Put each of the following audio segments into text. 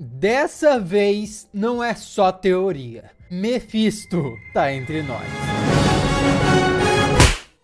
Dessa vez não é só teoria. Mephisto tá entre nós.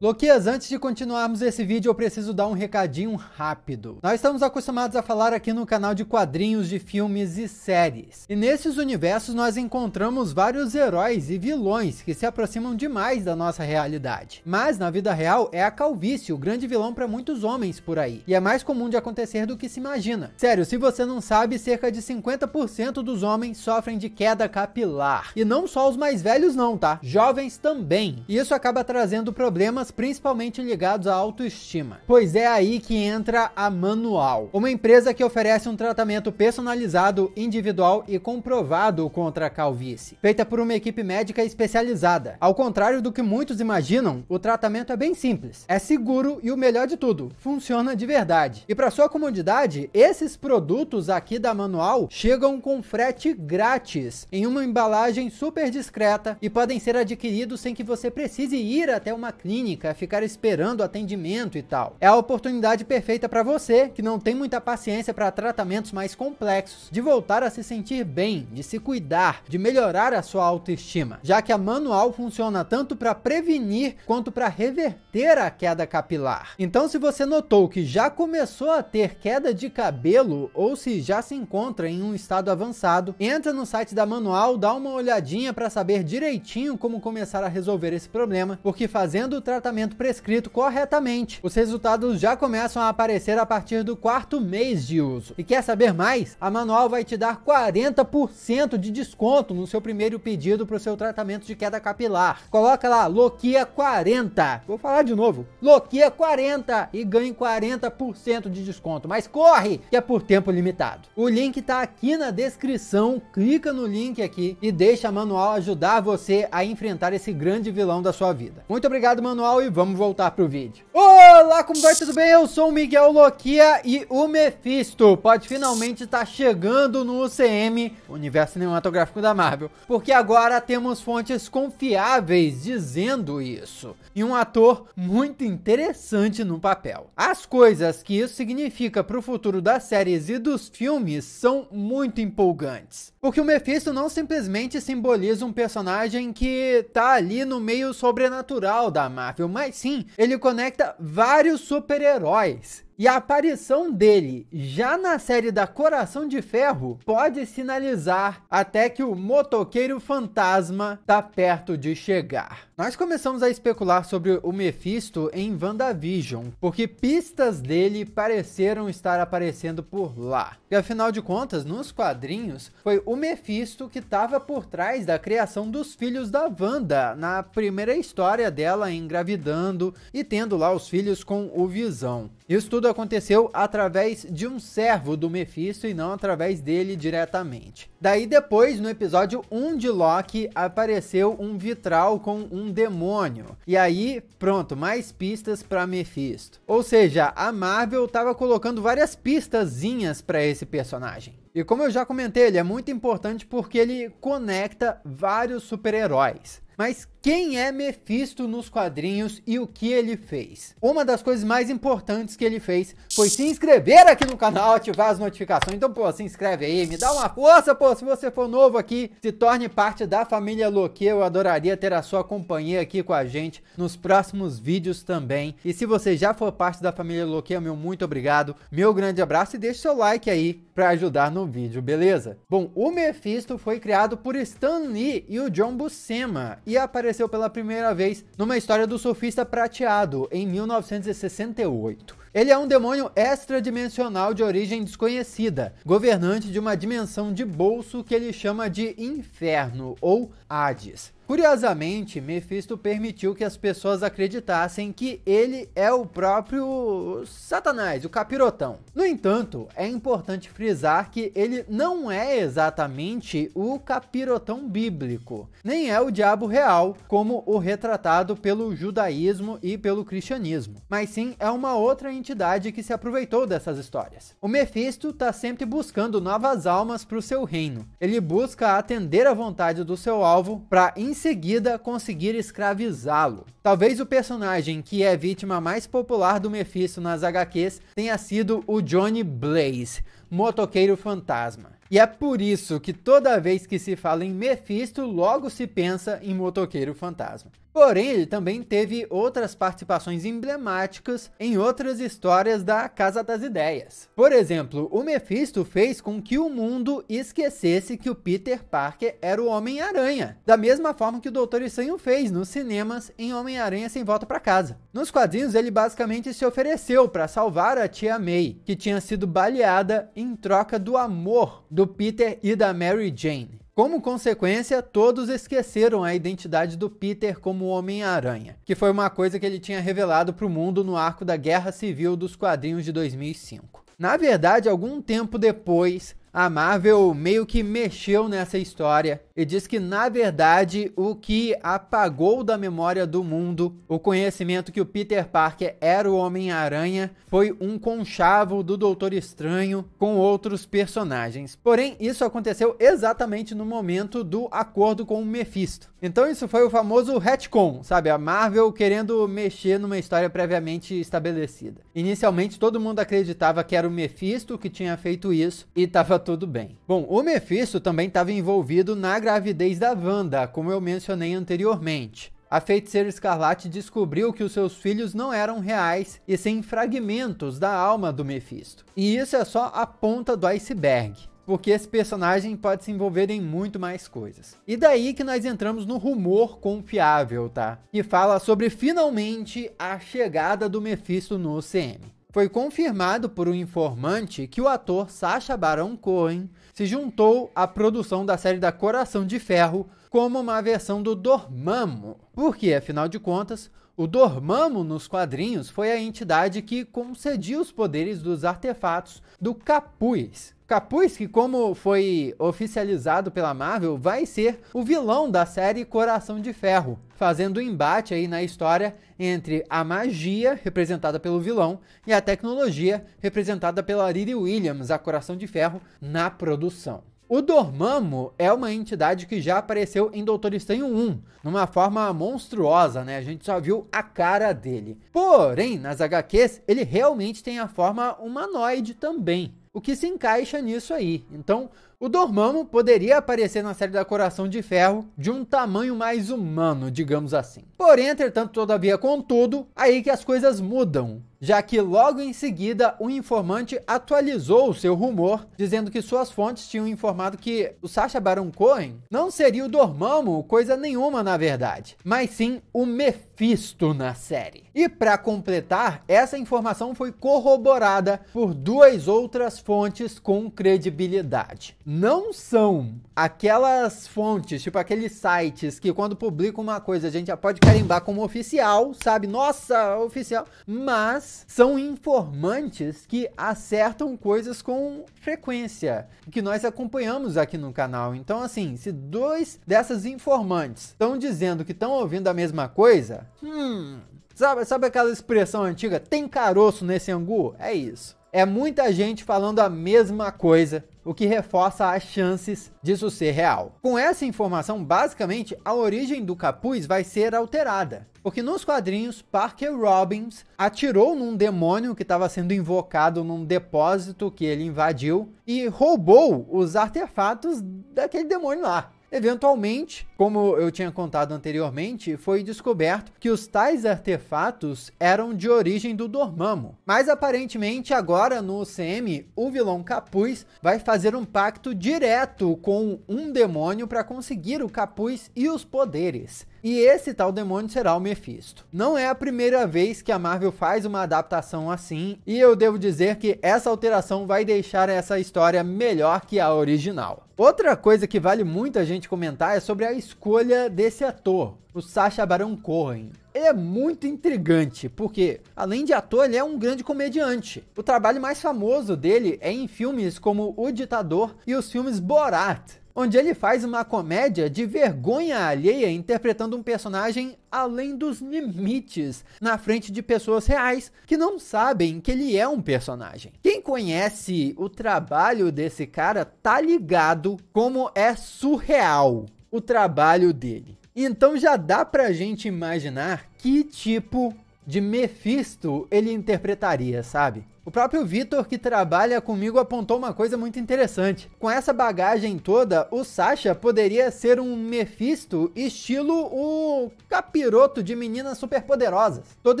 Luquias, antes de continuarmos esse vídeo, eu preciso dar um recadinho rápido. Nós estamos acostumados a falar aqui no canal de quadrinhos de filmes e séries. E nesses universos nós encontramos vários heróis e vilões que se aproximam demais da nossa realidade. Mas na vida real é a calvície o grande vilão para muitos homens por aí. E é mais comum de acontecer do que se imagina. Sério, se você não sabe, cerca de 50% dos homens sofrem de queda capilar. E não só os mais velhos não, tá? Jovens também. E isso acaba trazendo problemas temas principalmente ligados à autoestima. Pois é aí que entra a Manual, uma empresa que oferece um tratamento personalizado, individual e comprovado contra a calvície, feita por uma equipe médica especializada. Ao contrário do que muitos imaginam, o tratamento é bem simples, é seguro e o melhor de tudo, funciona de verdade. E para sua comodidade, esses produtos aqui da Manual chegam com frete grátis em uma embalagem super discreta e podem ser adquiridos sem que você precise ir até uma clínica clínica, ficar esperando atendimento e tal. É a oportunidade perfeita para você, que não tem muita paciência para tratamentos mais complexos, de voltar a se sentir bem, de se cuidar, de melhorar a sua autoestima, já que a manual funciona tanto para prevenir quanto para reverter a queda capilar. Então, se você notou que já começou a ter queda de cabelo ou se já se encontra em um estado avançado, entra no site da manual, dá uma olhadinha para saber direitinho como começar a resolver esse problema, porque fazendo o tratamento tratamento prescrito corretamente. Os resultados já começam a aparecer a partir do quarto mês de uso. E quer saber mais? A Manual vai te dar 40% de desconto no seu primeiro pedido para o seu tratamento de queda capilar. Coloca lá Loquia 40. Vou falar de novo. Loquia 40 e ganhe 40% de desconto. Mas corre, que é por tempo limitado. O link está aqui na descrição. Clica no link aqui e deixa a Manual ajudar você a enfrentar esse grande vilão da sua vida. Muito obrigado, Manual e vamos voltar pro vídeo. Olá, como vai? Tudo bem? Eu sou o Miguel Loquia e o Mephisto pode finalmente estar tá chegando no UCM, Universo Cinematográfico da Marvel, porque agora temos fontes confiáveis dizendo isso, e um ator muito interessante no papel. As coisas que isso significa pro futuro das séries e dos filmes são muito empolgantes, porque o Mephisto não simplesmente simboliza um personagem que tá ali no meio sobrenatural da Marvel, Marvel, mas sim ele conecta vários super-heróis. E a aparição dele já na série da Coração de Ferro pode sinalizar até que o motoqueiro fantasma tá perto de chegar. Nós começamos a especular sobre o Mephisto em WandaVision, porque pistas dele pareceram estar aparecendo por lá. E afinal de contas, nos quadrinhos, foi o Mephisto que estava por trás da criação dos filhos da Wanda, na primeira história dela engravidando e tendo lá os filhos com o Visão. Isso tudo aconteceu através de um servo do Mephisto e não através dele diretamente. Daí depois, no episódio 1 de Loki, apareceu um vitral com um demônio. E aí, pronto, mais pistas para Mephisto. Ou seja, a Marvel estava colocando várias pistazinhas para esse personagem. E como eu já comentei, ele é muito importante porque ele conecta vários super-heróis. Mas quem é Mephisto nos quadrinhos e o que ele fez? Uma das coisas mais importantes que ele fez foi se inscrever aqui no canal, ativar as notificações. Então, pô, se inscreve aí, me dá uma força, pô. Se você for novo aqui, se torne parte da família Loki. Eu adoraria ter a sua companhia aqui com a gente nos próximos vídeos também. E se você já for parte da família Loki, meu muito obrigado, meu grande abraço e deixe seu like aí para ajudar no vídeo, beleza? Bom, o Mephisto foi criado por Stan Lee e o John Buscema e apareceu apareceu pela primeira vez numa história do sofista Prateado, em 1968. Ele é um demônio extradimensional de origem desconhecida, governante de uma dimensão de bolso que ele chama de Inferno ou Hades. Curiosamente, Mephisto permitiu que as pessoas acreditassem que ele é o próprio Satanás, o capirotão. No entanto, é importante frisar que ele não é exatamente o capirotão bíblico, nem é o diabo real, como o retratado pelo judaísmo e pelo cristianismo, mas sim é uma outra entidade que se aproveitou dessas histórias. O Mephisto está sempre buscando novas almas para o seu reino. Ele busca atender a vontade do seu alvo para em seguida conseguir escravizá-lo. Talvez o personagem que é vítima mais popular do Mephisto nas HQs tenha sido o Johnny Blaze, motoqueiro fantasma. E é por isso que toda vez que se fala em Mephisto, logo se pensa em Motoqueiro Fantasma. Porém, ele também teve outras participações emblemáticas em outras histórias da Casa das Ideias. Por exemplo, o Mephisto fez com que o mundo esquecesse que o Peter Parker era o Homem-Aranha, da mesma forma que o Doutor Estranho fez nos cinemas em Homem-Aranha Sem Volta para Casa. Nos quadrinhos, ele basicamente se ofereceu para salvar a tia May, que tinha sido baleada em troca do amor do Peter e da Mary Jane. Como consequência, todos esqueceram a identidade do Peter como Homem-Aranha, que foi uma coisa que ele tinha revelado para o mundo no arco da Guerra Civil dos quadrinhos de 2005. Na verdade, algum tempo depois, a Marvel meio que mexeu nessa história e diz que, na verdade, o que apagou da memória do mundo o conhecimento que o Peter Parker era o Homem-Aranha foi um conchavo do Doutor Estranho com outros personagens. Porém, isso aconteceu exatamente no momento do acordo com o Mephisto. Então, isso foi o famoso retcon, sabe? A Marvel querendo mexer numa história previamente estabelecida. Inicialmente, todo mundo acreditava que era o Mephisto que tinha feito isso e estava tudo bem. Bom, o Mephisto também estava envolvido na gravidez da Wanda, como eu mencionei anteriormente. A feiticeira escarlate descobriu que os seus filhos não eram reais e sem fragmentos da alma do Mephisto. E isso é só a ponta do iceberg porque esse personagem pode se envolver em muito mais coisas. E daí que nós entramos no rumor confiável, tá? Que fala sobre finalmente a chegada do Mephisto no OCM foi confirmado por um informante que o ator Sacha Baron Cohen se juntou à produção da série da Coração de Ferro como uma versão do Dormammu, porque, afinal de contas, o Dormammu nos quadrinhos foi a entidade que concedia os poderes dos artefatos do Capuz, Capuz, que como foi oficializado pela Marvel, vai ser o vilão da série Coração de Ferro, fazendo o um embate aí na história entre a magia, representada pelo vilão, e a tecnologia, representada pela Riri Williams, a Coração de Ferro, na produção. O Dormammu é uma entidade que já apareceu em Doutor Estranho 1, numa forma monstruosa, né? A gente só viu a cara dele. Porém, nas HQs, ele realmente tem a forma humanoide também o que se encaixa nisso aí. Então, o Dormammu poderia aparecer na série da Coração de Ferro de um tamanho mais humano, digamos assim. Porém, entretanto, todavia, contudo, aí que as coisas mudam já que logo em seguida o informante atualizou o seu rumor, dizendo que suas fontes tinham informado que o Sacha Baron Cohen não seria o Dormammu, coisa nenhuma na verdade, mas sim o Mephisto na série. E para completar, essa informação foi corroborada por duas outras fontes com credibilidade. Não são aquelas fontes, tipo aqueles sites que quando publicam uma coisa a gente já pode carimbar como oficial, sabe? Nossa, oficial, mas são informantes que acertam coisas com frequência, que nós acompanhamos aqui no canal. Então, assim, se dois dessas informantes estão dizendo que estão ouvindo a mesma coisa, hum, sabe, sabe aquela expressão antiga? Tem caroço nesse angu? É isso. É muita gente falando a mesma coisa o que reforça as chances disso ser real. Com essa informação, basicamente, a origem do capuz vai ser alterada. Porque nos quadrinhos, Parker Robbins atirou num demônio que estava sendo invocado num depósito que ele invadiu e roubou os artefatos daquele demônio lá. Eventualmente, como eu tinha contado anteriormente, foi descoberto que os tais artefatos eram de origem do Dormammu. Mas aparentemente agora no CM, o vilão Capuz vai fazer um pacto direto com um demônio para conseguir o capuz e os poderes. E esse tal demônio será o Mephisto. Não é a primeira vez que a Marvel faz uma adaptação assim, e eu devo dizer que essa alteração vai deixar essa história melhor que a original. Outra coisa que vale muito a gente comentar é sobre a história escolha desse ator, o Sacha Baron Cohen. Ele é muito intrigante, porque além de ator, ele é um grande comediante. O trabalho mais famoso dele é em filmes como O Ditador e os filmes Borat, onde ele faz uma comédia de vergonha alheia interpretando um personagem além dos limites na frente de pessoas reais que não sabem que ele é um personagem. Quem conhece o trabalho desse cara tá ligado como é surreal o trabalho dele. Então já dá pra gente imaginar que tipo de Mephisto ele interpretaria, sabe? O próprio Vitor, que trabalha comigo, apontou uma coisa muito interessante. Com essa bagagem toda, o Sasha poderia ser um Mephisto estilo o capiroto de meninas superpoderosas. Todo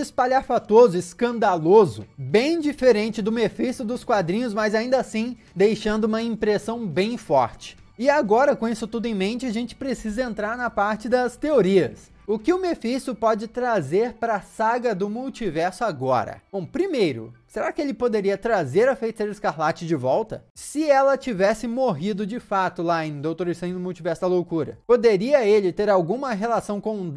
espalhafatoso, escandaloso, bem diferente do Mephisto dos quadrinhos, mas ainda assim deixando uma impressão bem forte. E agora, com isso tudo em mente, a gente precisa entrar na parte das teorias. O que o Mephisto pode trazer para a saga do multiverso agora? Bom, primeiro, será que ele poderia trazer a Feiticeira Escarlate de volta? Se ela tivesse morrido de fato lá em Doutor Estranho no Multiverso da Loucura, poderia ele ter alguma relação com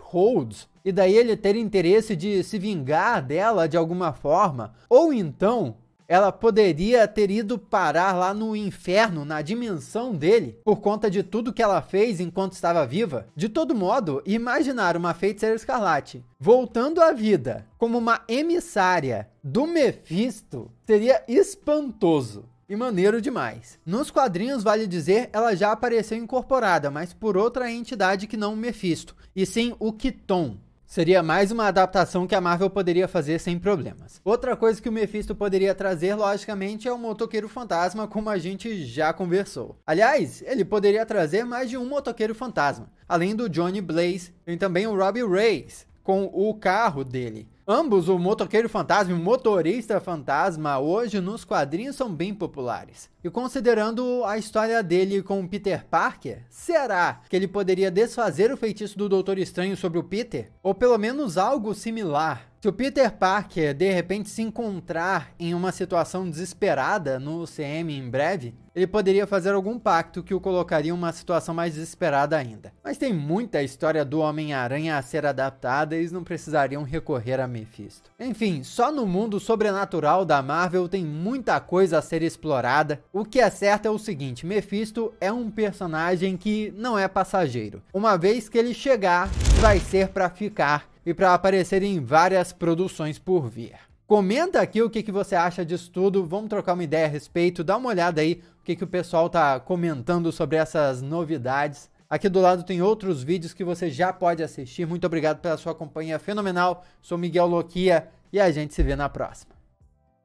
Holds? E daí ele ter interesse de se vingar dela de alguma forma? Ou então, ela poderia ter ido parar lá no inferno, na dimensão dele, por conta de tudo que ela fez enquanto estava viva. De todo modo, imaginar uma feiticeira escarlate voltando à vida como uma emissária do Mephisto seria espantoso e maneiro demais. Nos quadrinhos, vale dizer, ela já apareceu incorporada, mas por outra entidade que não o Mephisto, e sim o Kiton, Seria mais uma adaptação que a Marvel poderia fazer sem problemas. Outra coisa que o Mephisto poderia trazer, logicamente, é o motoqueiro fantasma, como a gente já conversou. Aliás, ele poderia trazer mais de um motoqueiro fantasma. Além do Johnny Blaze, tem também o Robbie Reyes, com o carro dele. Ambos, o motoqueiro fantasma e o motorista fantasma, hoje nos quadrinhos são bem populares. E considerando a história dele com o Peter Parker, será que ele poderia desfazer o feitiço do Doutor Estranho sobre o Peter? Ou pelo menos algo similar? Se o Peter Parker de repente se encontrar em uma situação desesperada no CM em breve, ele poderia fazer algum pacto que o colocaria em uma situação mais desesperada ainda. Mas tem muita história do Homem-Aranha a ser adaptada e eles não precisariam recorrer a Mephisto. Enfim, só no mundo sobrenatural da Marvel tem muita coisa a ser explorada. O que é certo é o seguinte, Mephisto é um personagem que não é passageiro. Uma vez que ele chegar, vai ser para ficar e para aparecer em várias produções por vir. Comenta aqui o que, que você acha disso tudo, vamos trocar uma ideia a respeito, dá uma olhada aí o que, que o pessoal tá comentando sobre essas novidades. Aqui do lado tem outros vídeos que você já pode assistir. Muito obrigado pela sua companhia fenomenal. Sou Miguel Loquia e a gente se vê na próxima.